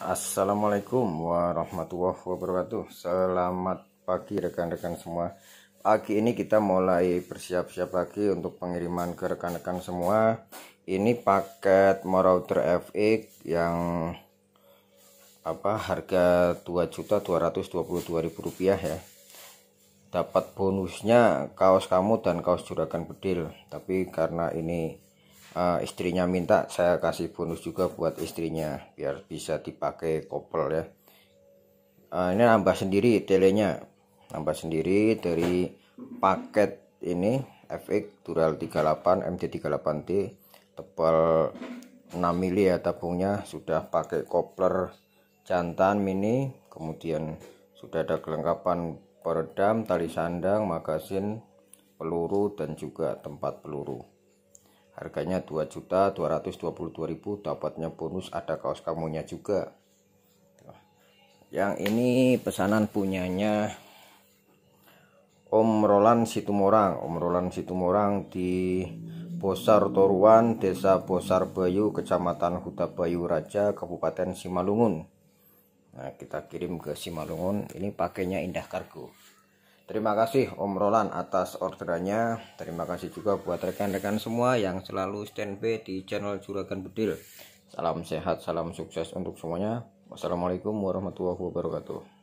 Assalamualaikum warahmatullahi wabarakatuh Selamat pagi rekan-rekan semua Pagi ini kita mulai bersiap-siap lagi untuk pengiriman ke rekan-rekan semua Ini paket router FX yang apa harga rp rupiah ya Dapat bonusnya kaos kamu dan kaos juragan bedil Tapi karena ini uh, istrinya minta saya kasih bonus juga buat istrinya biar bisa dipakai koppel ya uh, ini nambah sendiri telenya nambah sendiri dari paket ini FX Dural 38 MT38T tebal 6 mili ya tabungnya sudah pakai kopler jantan mini kemudian sudah ada kelengkapan peredam tali sandang magasin peluru dan juga tempat peluru Harganya 2.222.000 dapatnya bonus ada kaos kamunya juga. Yang ini pesanan punyanya Om Roland Situmorang. Om Roland Situmorang di Posar Toruan, Desa Posar Bayu, Kecamatan Huta Bayu Raja, Kabupaten Simalungun. Nah, kita kirim ke Simalungun. Ini pakainya Indah Kargo. Terima kasih Om Roland atas orderannya. Terima kasih juga buat rekan-rekan semua yang selalu standby di channel Juragan Bedil. Salam sehat, salam sukses untuk semuanya. Wassalamualaikum warahmatullahi wabarakatuh.